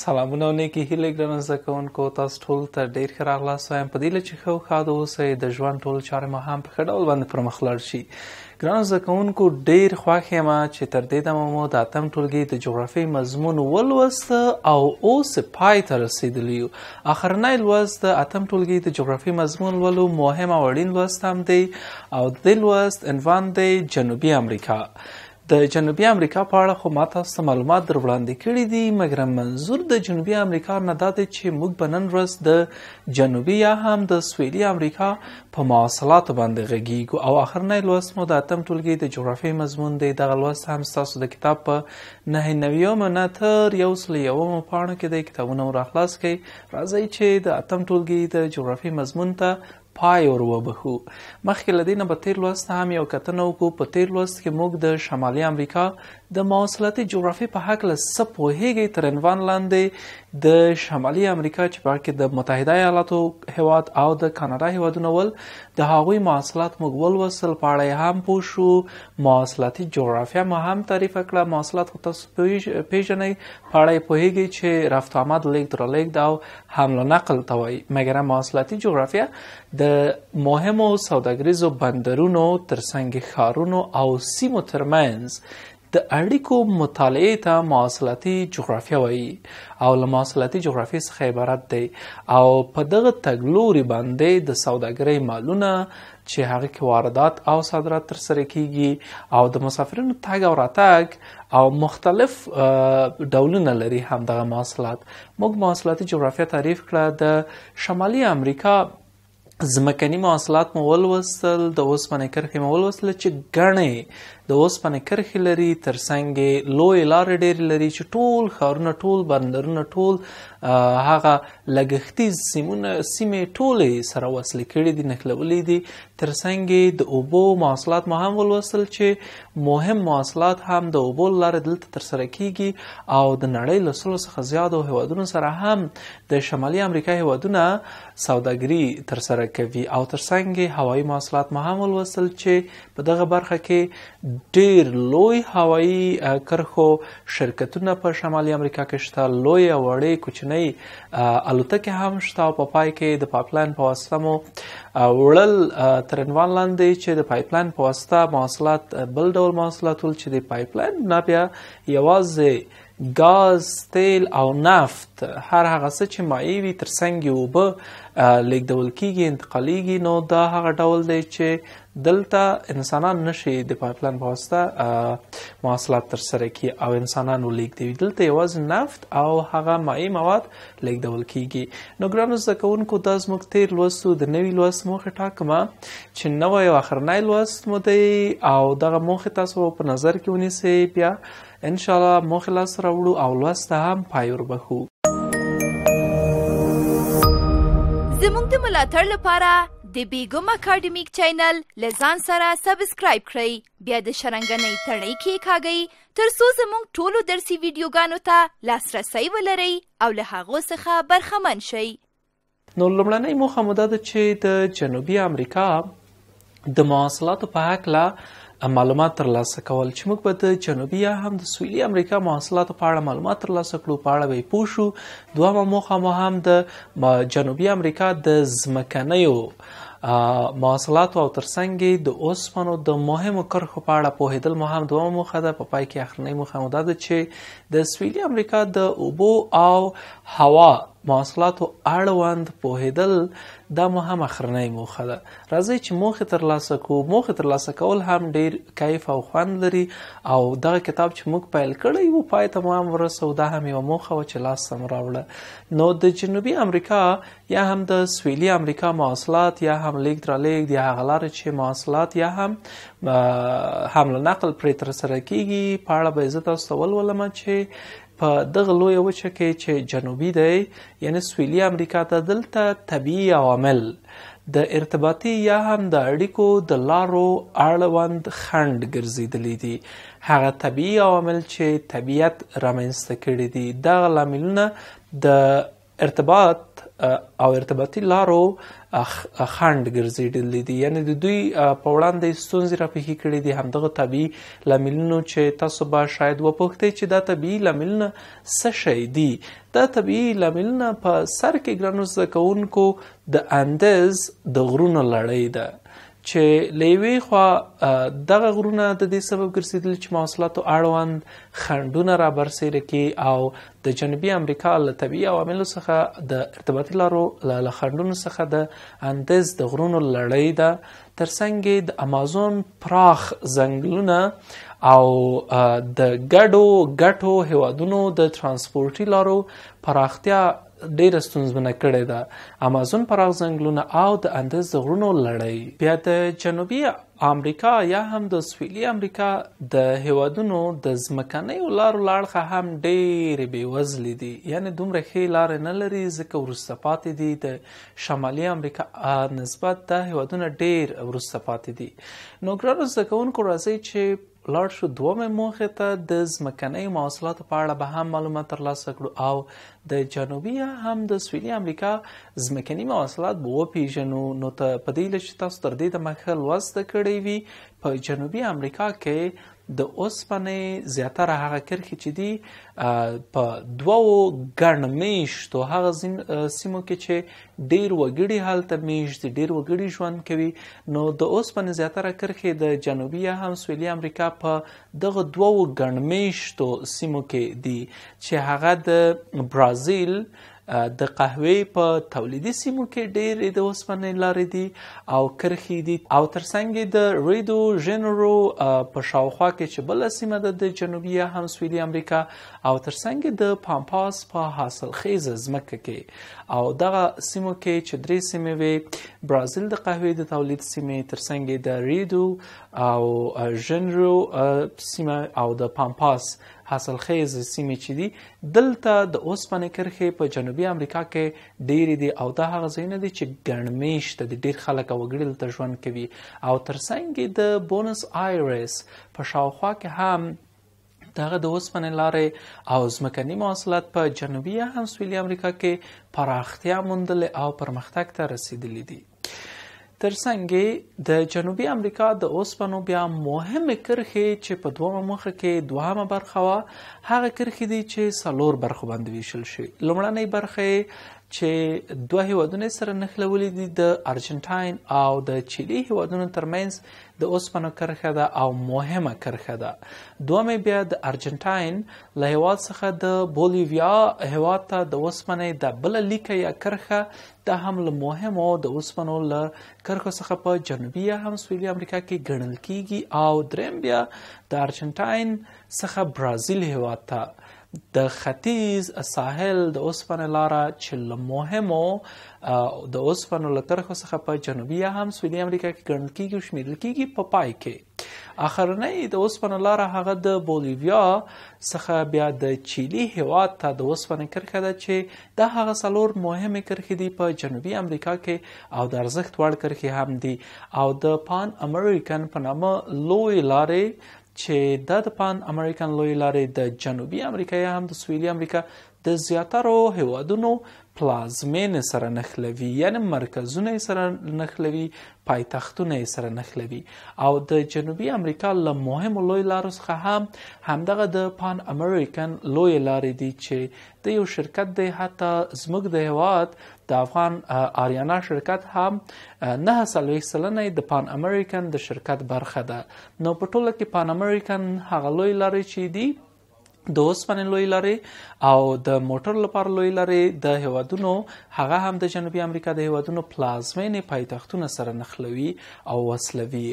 سلامونه او نیکی هیله ګران زده کوونکو تاسو ټول ته ډیر ښه راغلاست وایم په دې لچ خو خاده اوسې د ژوند ټول چارې مو هم په خډول باندې پرمخ لاړ شي ګران زده کوونکو ډیر خوښه ما چې تر دې دمه مو د اتم ټولګي د جغرافي مضمون ولوست او اوس پای ته رسیدلی یو اخرنی لوست د اتم ټولګي د جغرافي مضمون ولو مهمه وړین لوست هم دی او د لوست عنوان دی جنوبي امریکا د جنوبي امریکا په اړه خو ما تاسو ته معلومات در وړاندې کړي دي مګر منظور د جنوبي امریکا نه دا دی چې موږ به نن ورځ د جنوبي یا هم د سویلي امریکا په مواصلاتو باندې غږیږو او اخرنی لوست مو د اتم ټولګي د جغرافیې مضمون دی دغه لوست هم ستاسو د کتاب په نهه نویمه نه تر یو سل یومه پاڼه کې د کتابونو راخلاص کړئ راځئ چې د اتم ټولګي د جغرافیې مضمون ته پای ور وبخو مخکې لدینه په تیر لوست هم یو کتنه وکړو په تیر لوست کې موږ د شمالي امریکا د مواصلاتي جغرافي په حق له سپوهیږي تر عنوان لاندې د شمالي امریکا چې په کې د متحده ایالاتو هواد او د کاناډا هوادونو ول د هغوی مواصلات موږ ول وصل پاړې هم پوه شو مواصلاتي جغرافیا ما هم تعریف کړه مواصلات خو تاسو پیژنې پاړې پوهیږي چې رفت آمد لیک تر لیک دا حمل نقل توای مګر مواصلاتي جغرافیا د مهمو سوداګریزو بندرونو ترڅنګ ښارونو او سیمو ترمنځ د اړیکو مطالعه ته مواصلاتي جغرافیه وایي او له مواصلاتي جغرافیې څخه عبارت دی او په دغه تګلوري باندې د سوداګرۍ مالونه چې هغه کې واردات او صادرات تر سره کیږي او د مسافرینو تګ او راتګ او مختلف ډولونه لري هم دغه مواصلات موږ مواصلاتي جغرافیه تعریف کړه د شمالي امریکا زمکني مواصلات مو ولوستل د اوسمنه کرخې مو ولوستل چې ګڼې د اوسپنې کرخې لري ترڅنګ یې لوی لارې ډېرې لري چې ټول ښارونه ټول بندرونه ټول هغه لګښتي سیمونه سیمې ټولې سره وصلې کړي دي نښلولې دي ترڅنګ د اوبو مواصلات مو هم ولوصل چې مهم مواصلات هم د اوبو لارې دلته ترسره کیږي او د نړۍ له سلو څخه زیاتو هیوادونو سره هم د شمالي امریکا هیوادونه سوداګري ترسره کوي او ترڅنګ هوایي مواصلات مو هم ولوصل چې په دغه برخه کې ډیر لوی هوایی کرخو شرکتونه په شمالي امریکا کې شته لوی او وړې کوچنۍ الوتکې هم شته او په پای کې د پایپلاین په واسطه مو وړل تر عنوان لاندې چې د پایپلاین په واسطه مواصلات بل ډول مواصلات ول چې د پایپلاین نه بیا یوازې ګاز تیل او نفت هر هغه څه چې مایع وي ترڅنګ اوبه لیکدول کیږي انتقالیږي نو دا هغه ډول دی چې دلته انسانان نشي د پایپلاین په واسطه مواصلات ترسره کی او انسانانو لیکدوي دلته یوازې نفت او هغه مایع مواد لیکدول کیږي نو ګرانو زده کوونکو دا زموږ تیر لوستو د نوي لوست موخه ټاکمه چې نوی او آخرنی لوست مو دی او دغه موخې تاسو په نظر کې ونیسئ بیا ان شاء الله مخ لاس راوړو او لوست هم پای وربخو زموږ د ملاتړ لپاره د بیګم اکیډمیک چینل لزان سره سبسکرایب کړئ بیا د شرنګنۍ تڼۍ کې کاږئ ترڅو زموږ ټولو درسي ویډیوګانو ته لاسرسي ولرئ او له هغو څخه برخمن شئ نو لومړنۍ موخه مو ده چې د جنوبي امریکا د مواصلاتو په هکله معلومات ترلاسه کول چې موږ به د جنوبي یا هم د سویلي امریکا محصولاتو په اړه معلومات ترلاسه کړو په اړه به پوه شو دویمه موخه مو هم د جنوبي امریکا د ځمکنیو محصولاتو او ترڅنګ د اوسپنو د مهمو کرخو په اړه پوهیدل مو هم دوه موخه ده په پای کې اخرنۍ موخه مو ده چې د سویلي امریکا د اوبو او هوا مواصلاتو اړوند پوهیدل دا مهمه خرنۍ موخه ده راځي چې موخه ترلاسه کو موخه ترلاسه کول هم ډیر کیف او خوند لري او دغه کتاب چې موږ پیل کړی وو پای ته هم ورسو دا هم یو موخه و چې لاس سم راوړه نو د جنوبي امریکا یا هم د سویلي امریکا مواصلات یا هم لیک تر لیک یا غلار چې مواصلات یا هم حمل نقل پرې تر سره کیږي پاړه به عزت او سوال ولما چې په دغه لوی وچه کې چې جنوبي دی یعنی سویلي امریکا ته دلته طبیعي عوامل د ارتباطي یا هم د اړیکو د لارو اړوند خند ګرځیدلې دي هغه طبیعي عوامل چې طبیعت رامنځته کړي دي دا لاملونه د ارتباط او ارتباطي لارو خند ګرځېدلې دي یعنی د دوی په وړاندې ستونزې راپېښې کړې دي همدغه طبي لاملونو چې تاسو به شاید وپوښتئ چې دا طبي لاملونه څه شی دي دا طبي لاملونه په سر کې ګرانو زده کوونکو د اندز د غرونو لړۍ ده چې لیوي خوا دغه غرونه د دې سبب ګرځیدل چې مواصلاتو اړوند خندونه را برسېره کې او د جنوبي امریکا له طبي عواملو څخه د ارتباطي لارو له خندونو څخه د اندز د غرونو لړۍ ده ترڅنګ د امازون پراخ ځنګلونه او د ګډو ګټو هیوادونو د ترانسپورتي لارو پراختیا ډېر ستونزمنه کړې ده امازون پراخ ځنګلونه او د اندز د غرونو لړۍ بیا د جنوبي امریکا یا هم د سویلي امریکا د هیوادونو د ځمکنۍ لارو لاړخه هم ډېرې بېوزلې دي یعنی دومره ښې لارې نه لري ځکه وروسته پاتې دي د شمالي امریکا نسبت د هیوادونه ډېر وروسته پاتې دي نو ګرانو زده کوونکو راځئ چې لاړ شو دومه موخه ته د ځمکنۍ مواصلاتو په اړه به هم معلومات ترلاسه کړو او د جنوبي هم د سویلي امریکا ځمکنۍ مواصلات به وپیژنو نو ته په دې لښته ستر دې د مخه لوسته کړې وي په جنوبي امریکا کې د اوسپنې زیاتره هغه کرخې چې دي په دوو ګڼ میشتو هغه سیمو کې چې ډیر وګړي هلته میشت ډیر وګړي ژوند کوي نو د اوسپنې زیاتره کرخې د جنوبي یا هم سویلي امریکا په دغه دوو ګڼ میشتو سیمو کې دي چې هغه د برازیل د قهوې په تولیدي سیمو کې ډېرې د اوسپنې لارې دي او کرخي دي او ترڅنګ د ریډو جنرو په شاوخوا کې چې بل سیمه ده د جنوبي هم سویلي امریکا او ترڅنګ د پامپاس په پا حاصلخیز ځمکه کې او دغه سیمو کې چې درې سیمې وي برازیل د قهوې د تولید سیمې ترڅنګ د ریډو او جنرو سیمه او د پامپاس حاصل خیز سیمې چې دي دلته د اوسپنې کرخه په جنوبي امریکا کې ډېری دي او دا هغه ځایونه دي چې ګڼمېشت د ډېر خلک وګړي دلته ژوند کوي او ترڅنګ د بونس آیرس په شاوخوا کې هم دغه د اوسپنې لارې او ځمکني مواصلات په جنوبي هم سویلي امریکا کې پراختیا موندلې او پرمختګ ته رسیدلې دي ترڅنګ د جنوبي امریکا د اوسپنو بیا مهمه کرخه چې په دوه مخه کې دوهمه برخه وا هغه کرخه دي چې سلور برخه باندې ویشل شي لومړنۍ برخه چې دوه هیوادونه سره نښلولې دي د ارجنټاین او د چیلي هیوادونو ترمنځ د اوسپنو کرخه ده او مهمه کرخه ده دومه بیا د ارجنټاین له هواد څخه د بولیویا هواد ته د اوسپنې د بل لیکه یا کرخه د هم له مهمو د اوسپنو له کرخو څخه په جنوبي هم سویلي امریکا کې ګڼل کیږي او دریم بیا د ارجنټاین څخه برازیل هواد ته د ختیځ ساحل د اوسپنې لاره چې له مهمو د اوسپنو له طرحو څخه په جنوبي یا هم سویلي امریکا کې ګڼل کېږي او شمیرل کېږي په پای کې اخرنۍ د اوسپنې لاره هغه د بولیویا څخه بیا د چیلی هیواد ته د اوسپنې کرښه ده چې د هغه څلور مهمې کرښې دي په جنوبي امریکا کې او د ارزښت وړ کرښې هم دي او د پان امریکن په نامه لوی لارې چې د د پان امریکن لوی لارې د جنوبي امریکا یا هم د سویلي امریکا د زیاترو هیوادونو پلازمین سره نخلوي یعنی مرکزونه سره نخلوي پایتختونه سره نخلوي او د جنوبي امریکا له مهم لوی لارو څخه هم همدغه د پان امریکن لوی لارې دي چې د یو شرکت دی حتی زموږ د هواد د افغان آریانا شرکت هم نه سلوي سلنه د پان امریکن د شرکت برخه ده نو په ټوله کې پان امریکن هغه لوی لارې چې دي د اوسپنې لوی لارې او د موټر لپاره لوی لارې د هیوادونو هغه هم د جنوبي امریکا د هیوادونو پلازمینې پایتختونه سره نښلوي او وصلوي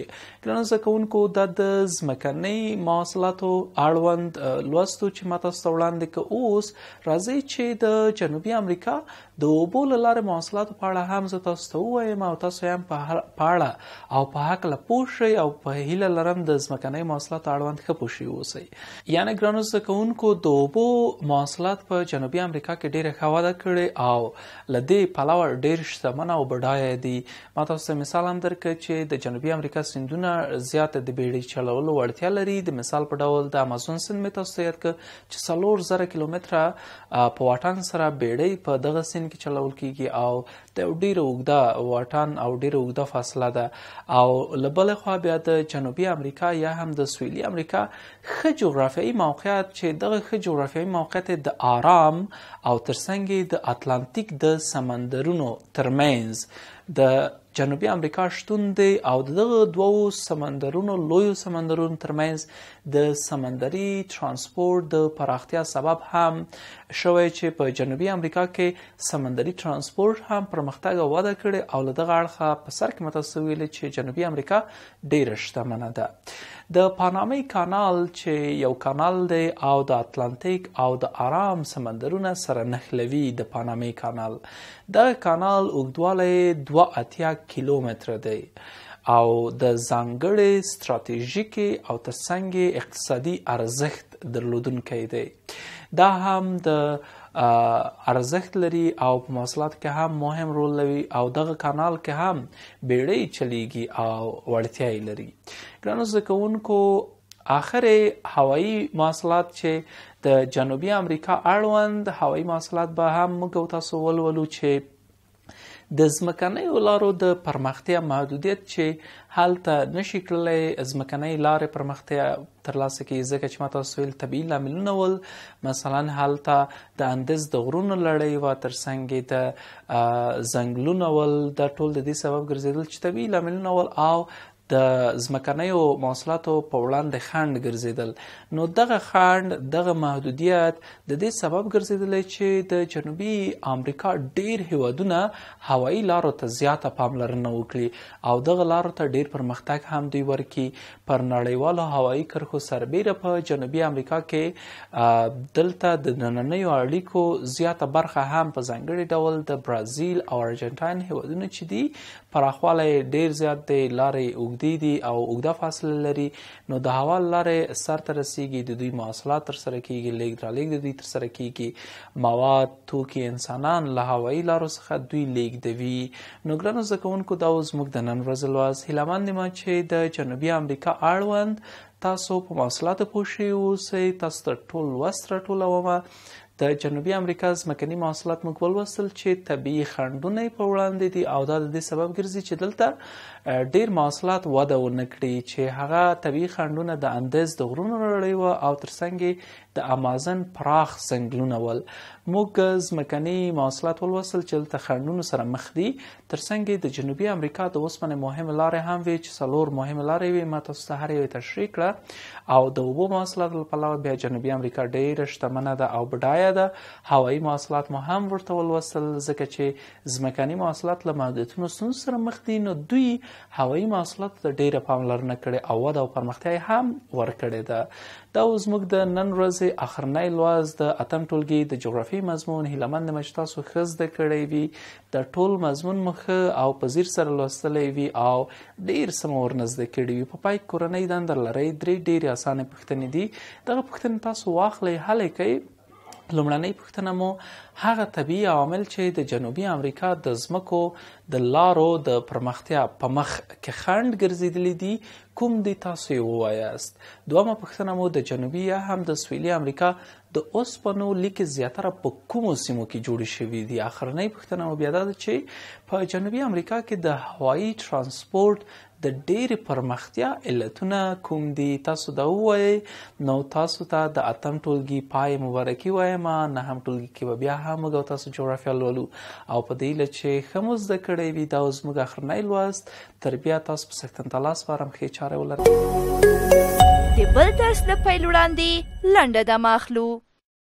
ګران زکونکو د د ځمکنۍ مواصلاتو اړوند لوستو چې ماته ستوړاندې ک اوس راځي چې د جنوبي امریکا د اوبو لارې مواصلاتو په اړه هم زه تاسو ته وایم او تاسو هم په اړه او په حق له پوښي او په هیله لرم د ځمکنۍ مواصلاتو اړوند ښه پوښي اوسئ یعنی ګرانو زکونکو د اوبو مواصلاتو محصولات په جنوبي امریکا کې ډیره ښه وده کړې او له دې پلوه ډیر شتمن او بډایه دي ما تاسو ته مثال هم درکړ چې د جنوبي امریکا سیندونه زیات د بیړۍ چلولو وړتیا لري د مثال په ډول د امازون سیند مې تاسو ته یاد کړ چې څلور زره کیلومتره په واټن سره بیړۍ په دغه سیند کې چلول کیږي او د ډیره اوږده واټن او ډیره اوږده فاصله ده او له بلې خوا بیا د جنوبي امریکا یا هم د سویلي امریکا ښه جغرافیایي موقعیت چې دغه ښه جغرافیایي موقعیت د آرام او ترڅنګ د اتلانتیک د سمندرونو ترمنځ د جنوبي امریکا شتون دی او دغه دوو سمندرونو لویو سمندرونو ترمنځ د سمندري ترانسپورت د پراختیا سبب هم شوی چې په جنوبي امریکا کې سمندري ترانسپورت هم پرمختګ او وده کړي او له دغه اړخه په سر کې متسویل چې جنوبي امریکا ډیره شتمنه ده د پانامي کانال چې یو کانال دی او د اتلانتیک او د آرام سمندرونه سره نښلوي د پانامي کانال دا کانال اوږدوالی دوه اتیا کیلومتره دی او د ځانګړې ستراتیژیکي او ترڅنګ اقتصادي ارزښت درلودونکی دی دا هم د ارزښت لري او په مواصلات کې هم مهم رول لري او دغه کانال کې هم بیړۍ چلیږي او وړتیا لري ګرانو زده کوونکو اخرې هوایی مواصلات چې د جنوبي امریکا اړوند هوایی مواصلات به هم موږ تاسو ولولو چې د ځمکنۍ لارو د پرمختیا محدودیت چې هلته نشي کولای ځمکنۍ لارې پرمختیا ترلاسه کی ځکه چې ماته سویل طبیعي لاملونه ول مثلا هلته د اندز د غرونو لړۍ وا ترڅنګ د زنګلونه ول د ټول د دې سبب ګرځیدل چې طبیعي لاملونه ول او د ځمکنیو مواصلاتو په وړاندې خنډ ګرځیدل نو دغه خنډ دغه محدودیت د دې سبب ګرځیدل چې د جنوبي امریکا ډیر هیوادونه هوایی لارو ته زیاته پاملرنه وکړي او دغه لارو ته ډیر پرمختګ هم دوی ورکی پر نړیوالو هوایی کرښو سربیره په جنوبي امریکا کې دلته د نننیو اړیکو زیاته برخه هم په ځانګړي ډول د برازیل او ارجنټاین هیوادونو چې دي پراخوالی ډیر زیات دی لارې اوږدې دي او اوږده فاصله لري نو د هوا لارې سر ته رسیږي د دوی مواصلات تر سره کیږي لیږد رالېږد د دوی تر سره کیږي مواد توکي انسانان له هوایي لارو څخه دوی لیږدوي نو ګرانو زده کوونکو دا اوس موږ د نن ورځ لوست هیلهمند یم چې د جنوبي امریکا اړوند تاسو په مواصلاتو پوه شئ اوسئ تاسو ته ټول لوست راټولومه د جنوبي امریکا ځمکني مواصلات موږ ولوستل چې طبیعي خنډونه په وړاندې دي او دا د دې سبب ګرځي چې دلته ډیر مواصلات وده ونه کړي چې هغه طبیعي خنډونه د اندیز د غرونو لړۍ وه او ترڅنګ د امازن پراخ ځنګلونه ول موږ ځمکني مواصلات ولوسل چې دلته خنډونو سره مخ دي ترڅنګ د جنوبي امریکا د اوسمنې مهمه لارې هم وی چې څلور مهمه لارې وي ما تاسو ته هر یو تشریح کړه او د اوبو مواصلات په بیا جنوبي امریکا ډېر شتمنه ده او بډایه ده هوایي مواصلات مو هم ورته ولوسل ځکه چې ځمکني مواصلات له محدودیتونو سره مخ دي نو دوی هوایي مواصلات ته ډېره پاملرنه کړې او وده او پرمختیا هم ورکړې ده دا اوس موږ د نن ورځې تاسې اخرنی لوست د اتم ټولګي د جغرافي مضمون هیلمند مې تاسو ښه زده کړی وي د ټول مضمون مخ او په زیر سره لوستلی وي او ډیر سمور نزد کړی وي په پای کورنۍ دندر لري درې ډیر اسانه پښتنې دي دغه پښتنې تاسو واخلې حل کوي لومړنۍ پوښتنه مو هغه طبي عوامل چې د جنوبي امریکا د زمکو د لارو د پرمختیا په مخ کې خنډ ګرځیدلې دي کوم دي تاسو ووایاست دویمه پوښتنه مو د جنوبي یا هم د سویلي امریکا د اوسپنو لیک زیاتره په کومو سیمو کې جوړې شوې دي اخرنۍ پوښتنه مو بیا ده چې په جنوبي امریکا کې د هوایی ترانسپورت د ډېری پرمختیا علتونه کوم دي تاسو دا ووایي نو تاسو ته د اتم ټولګي پای مبارکي وایم نه هم ټولګي کې به بیا هم غو تاسو جغرافیه لولو او په دې لچې خموز د کړې وی دا زموږ اخرنی لوست تر بیا تاسو په سختن تلاس فارم خې چاره ولر د بل درس د پیل وړاندې لنډه د ماخلو